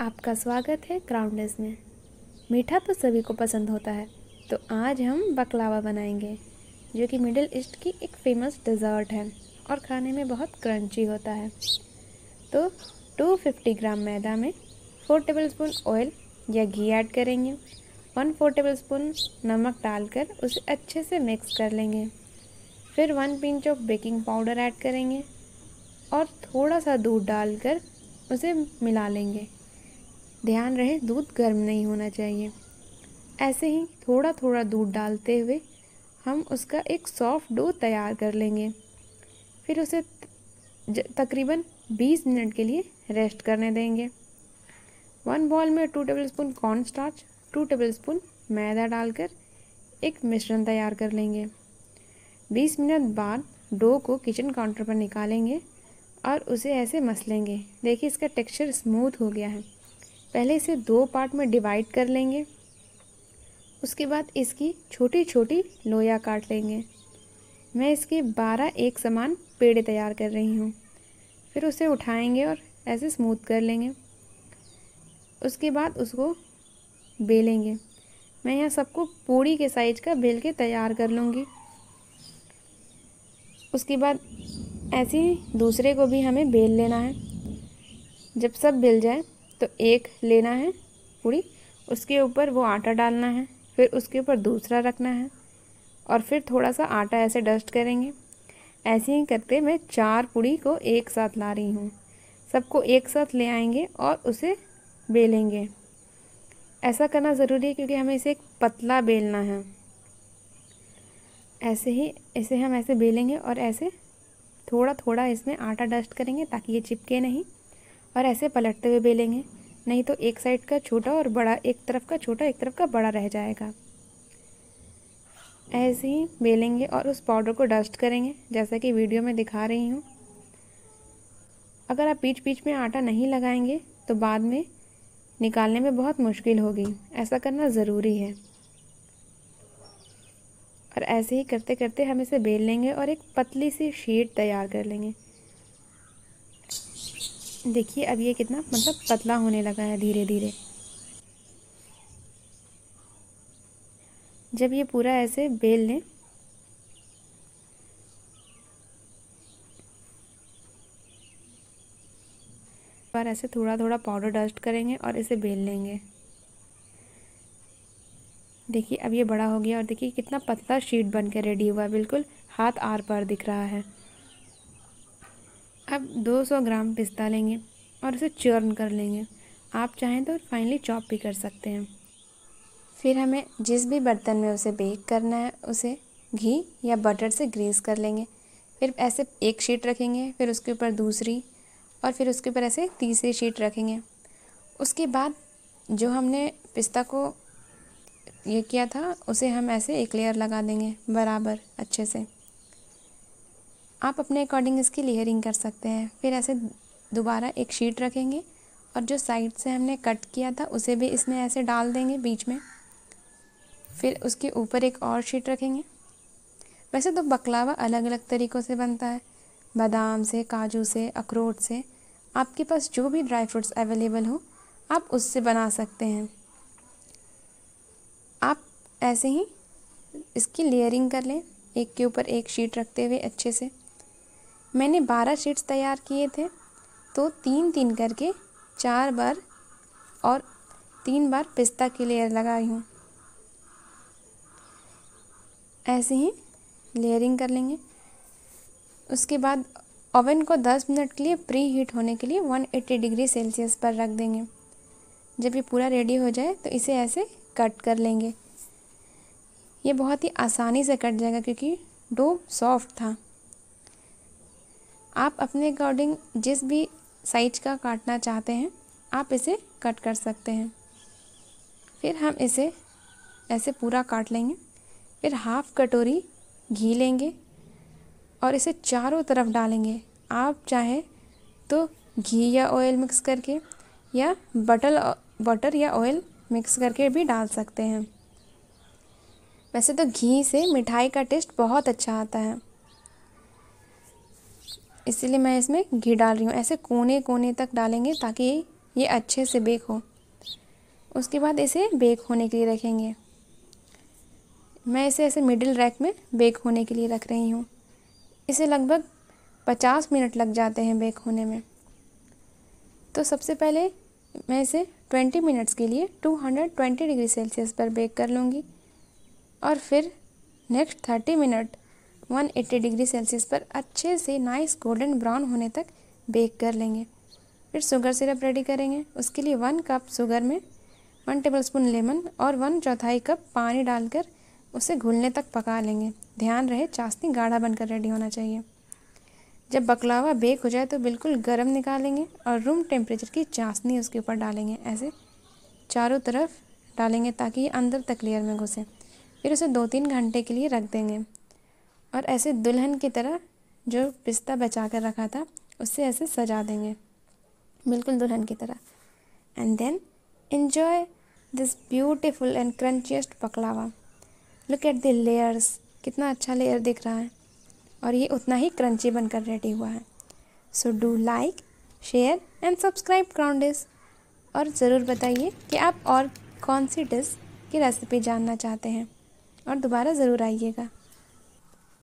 आपका स्वागत है क्राउंडस में मीठा तो सभी को पसंद होता है तो आज हम बकलावा बनाएंगे जो कि मिडिल ईस्ट की एक फ़ेमस डिज़र्ट है और खाने में बहुत क्रंची होता है तो 250 ग्राम मैदा में 4 टेबलस्पून ऑयल या घी ऐड करेंगे 1 4 टेबलस्पून नमक डालकर उसे अच्छे से मिक्स कर लेंगे फिर one pinch of baking powder add करेंगे और थोड़ा सा दूध डालकर उसे मिला लेंगे ध्यान रहे दूध गर्म नहीं होना चाहिए ऐसे ही थोड़ा थोड़ा दूध डालते हुए हम उसका एक सॉफ्ट डो तैयार कर लेंगे फिर उसे तकरीबन 20 मिनट के लिए रेस्ट करने देंगे वन बॉल में two tablespoon cornstarch two tablespoon maida डालकर एक मिश्रण तैयार कर लेंगे 20 मिनट बाद डो को किचन काउंटर पर निकालेंगे और उसे ऐसे मसलेंगे देखिए इसका टेक्सचर स्मूथ हो गया है पहले इसे दो पार्ट में डिवाइड कर लेंगे उसके बाद इसकी छोटी छोटी लोया काट लेंगे मैं इसके बारह एक समान पेड़ तैयार कर रही हूँ फिर उसे उठाएंगे और ऐसे स्मूथ कर लेंगे उसके बाद उसको बेलेंगे मैं यहाँ सबको पूड़ी के साइज का बेल के तैयार कर लूँगी उसके बाद ऐसे ही दूसरे को भी हमें बेल लेना है जब सब बेल जाए तो एक लेना है पूरी उसके ऊपर वो आटा डालना है फिर उसके ऊपर दूसरा रखना है और फिर थोड़ा सा आटा ऐसे डस्ट करेंगे ऐसे ही करते मैं चार पूड़ी को एक साथ ला रही हूँ सबको एक साथ ले आएंगे और उसे बेलेंगे ऐसा करना ज़रूरी है क्योंकि हमें इसे एक पतला बेलना है ऐसे ही इसे हम ऐसे बेलेंगे और ऐसे थोड़ा थोड़ा इसमें आटा डस्ट करेंगे ताकि ये चिपके नहीं और ऐसे पलटते हुए बेलेंगे नहीं तो एक साइड का छोटा और बड़ा एक तरफ का छोटा एक तरफ का बड़ा रह जाएगा ऐसे ही बेलेंगे और उस पाउडर को डस्ट करेंगे जैसा कि वीडियो में दिखा रही हूँ अगर आप बीच बीच में आटा नहीं लगाएंगे तो बाद में निकालने में बहुत मुश्किल होगी ऐसा करना ज़रूरी है और ऐसे ही करते करते हम इसे बेल लेंगे और एक पतली सी शीट तैयार कर लेंगे देखिए अब ये कितना मतलब पतला होने लगा है धीरे धीरे जब ये पूरा ऐसे बेल लें बार ऐसे थोड़ा थोड़ा पाउडर डस्ट करेंगे और इसे बेल लेंगे देखिए अब ये बड़ा हो गया और देखिए कितना पतला शीट बन के रेडी हुआ बिल्कुल हाथ आर पार दिख रहा है अब 200 ग्राम पिस्ता लेंगे और इसे चर्न कर लेंगे आप चाहें तो फाइनली चॉप भी कर सकते हैं फिर हमें जिस भी बर्तन में उसे बेक करना है उसे घी या बटर से ग्रीस कर लेंगे फिर ऐसे एक शीट रखेंगे फिर उसके ऊपर दूसरी और फिर उसके ऊपर ऐसे तीसरी शीट रखेंगे उसके बाद जो हमने पिस्ता को ये किया था उसे हम ऐसे एक लेयर लगा देंगे बराबर अच्छे से आप अपने अकॉर्डिंग इसकी लेयरिंग कर सकते हैं फिर ऐसे दोबारा एक शीट रखेंगे और जो साइड से हमने कट किया था उसे भी इसमें ऐसे डाल देंगे बीच में फिर उसके ऊपर एक और शीट रखेंगे वैसे तो बकलावा अलग अलग तरीक़ों से बनता है बादाम से काजू से अखरोट से आपके पास जो भी ड्राई फ्रूट्स अवेलेबल हो आप उससे बना सकते हैं आप ऐसे ही इसकी लेयरिंग कर लें एक के ऊपर एक शीट रखते हुए अच्छे से मैंने बारह शीट्स तैयार किए थे तो तीन तीन करके चार बार और तीन बार पिस्ता की लेयर लगाई हूँ ऐसे ही लेयरिंग कर लेंगे उसके बाद ओवन को 10 मिनट के लिए प्री हीट होने के लिए 180 डिग्री सेल्सियस पर रख देंगे जब ये पूरा रेडी हो जाए तो इसे ऐसे कट कर लेंगे ये बहुत ही आसानी से कट जाएगा क्योंकि डो सॉफ्ट था आप अपने अकॉर्डिंग जिस भी साइज का काटना चाहते हैं आप इसे कट कर सकते हैं फिर हम इसे ऐसे पूरा काट लेंगे फिर हाफ कटोरी घी लेंगे और इसे चारों तरफ डालेंगे आप चाहे तो घी या ऑयल मिक्स करके या बटर बटर या ऑयल मिक्स करके भी डाल सकते हैं वैसे तो घी से मिठाई का टेस्ट बहुत अच्छा आता है इसीलिए मैं इसमें घी डाल रही हूँ ऐसे कोने कोने तक डालेंगे ताकि ये अच्छे से बेक हो उसके बाद इसे बेक होने के लिए रखेंगे मैं इसे ऐसे मिडिल रैक में बेक होने के लिए रख रही हूँ इसे लगभग पचास मिनट लग जाते हैं बेक होने में तो सबसे पहले मैं इसे ट्वेंटी मिनट्स के लिए two hundred twenty degree Celsius पर बेक कर लूँगी और फिर next thirty minute 180 degree Celsius पर अच्छे से नाइस गोल्डन ब्राउन होने तक बेक कर लेंगे फिर शुगर सिरप रेडी करेंगे उसके लिए वन कप शुगर में वन टेबल स्पून लेमन और वन चौथाई कप पानी डालकर उसे घुलने तक पका लेंगे ध्यान रहे चाशनी गाढ़ा बनकर रेडी होना चाहिए जब बकलावा बेक हो जाए तो बिल्कुल गर्म निकालेंगे और रूम टेम्परेचर की चाशनी उसके ऊपर डालेंगे ऐसे चारों तरफ डालेंगे ताकि ये अंदर तक लेयर में घुसे फिर उसे दो तीन घंटे के लिए रख देंगे और ऐसे दुल्हन की तरह जो पिस्ता बचा कर रखा था उससे ऐसे सजा देंगे बिल्कुल दुल्हन की तरह and then enjoy this beautiful and crunchiest baklava look at the layers कितना अच्छा लेयर दिख रहा है और ये उतना ही क्रंची बनकर रेडी हुआ है so do like share and subscribe Crown Dish और ज़रूर बताइए कि आप और कौन सी डिस की रेसिपी जानना चाहते हैं और दोबारा ज़रूर आइएगा